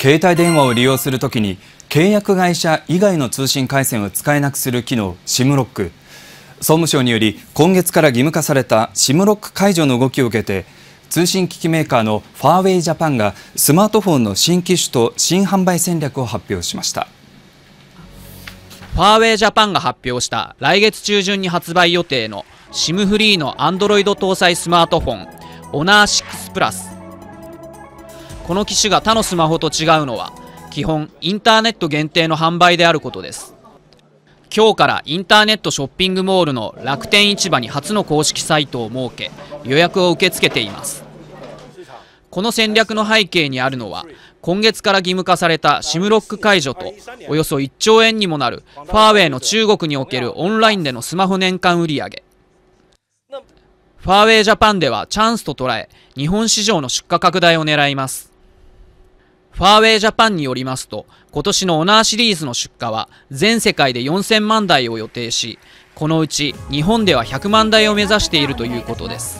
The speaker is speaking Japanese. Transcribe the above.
携帯電話を利用するときに契約会社以外の通信回線を使えなくする機能 SIM ロック総務省により今月から義務化された SIM ロック解除の動きを受けて通信機器メーカーのファーウェイジャパンがスマートフォンの新機種と新販売戦略を発表しましたファーウェイジャパンが発表した来月中旬に発売予定の SIM フリーのアンドロイド搭載スマートフォンオナー6プラスこの機種が他のスマホと違うのは基本インターネット限定の販売であることです今日からインターネットショッピングモールの楽天市場に初の公式サイトを設け予約を受け付けていますこの戦略の背景にあるのは今月から義務化された SIM ロック解除とおよそ1兆円にもなるファーウェイの中国におけるオンラインでのスマホ年間売上ファーウェイジャパンではチャンスと捉え日本市場の出荷拡大を狙いますファーウェイジャパンによりますと、今年のオナーシリーズの出荷は全世界で4000万台を予定し、このうち日本では100万台を目指しているということです。